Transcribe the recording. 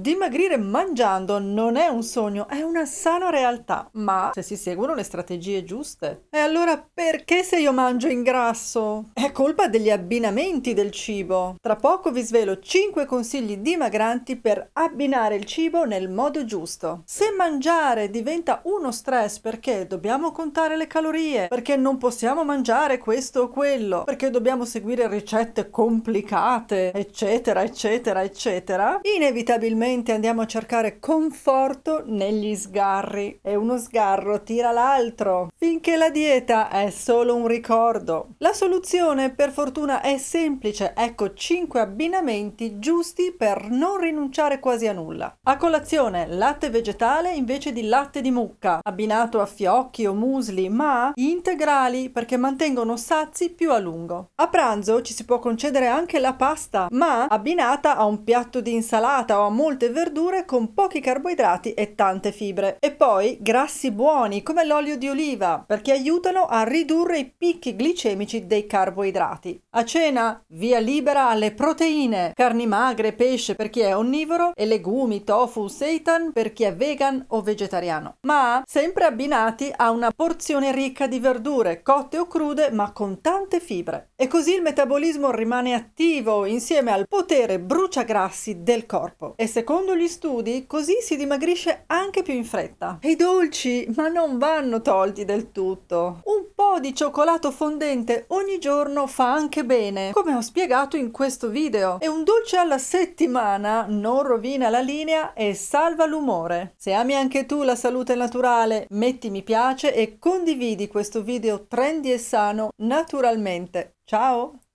Dimagrire mangiando non è un sogno, è una sana realtà, ma se si seguono le strategie giuste. E allora perché se io mangio ingrasso? È colpa degli abbinamenti del cibo. Tra poco vi svelo 5 consigli dimagranti per abbinare il cibo nel modo giusto. Se mangiare diventa uno stress perché dobbiamo contare le calorie, perché non possiamo mangiare questo o quello, perché dobbiamo seguire ricette complicate, eccetera, eccetera, eccetera, inevitabilmente solitamente andiamo a cercare conforto negli sgarri e uno sgarro tira l'altro finché la dieta è solo un ricordo. La soluzione per fortuna è semplice, ecco 5 abbinamenti giusti per non rinunciare quasi a nulla. A colazione latte vegetale invece di latte di mucca, abbinato a fiocchi o musli, ma integrali perché mantengono sazi più a lungo. A pranzo ci si può concedere anche la pasta, ma abbinata a un piatto di insalata o a molti molte verdure con pochi carboidrati e tante fibre. E poi grassi buoni come l'olio di oliva perché aiutano a ridurre i picchi glicemici dei carboidrati. A cena via libera alle proteine, carni magre, pesce per chi è onnivoro e legumi, tofu, seitan per chi è vegan o vegetariano. Ma sempre abbinati a una porzione ricca di verdure, cotte o crude ma con tante fibre. E così il metabolismo rimane attivo insieme al potere bruciagrassi del corpo. E se Secondo gli studi, così si dimagrisce anche più in fretta. E i dolci, ma non vanno tolti del tutto. Un po' di cioccolato fondente ogni giorno fa anche bene, come ho spiegato in questo video. E un dolce alla settimana non rovina la linea e salva l'umore. Se ami anche tu la salute naturale, metti mi piace e condividi questo video trendy e sano naturalmente. Ciao!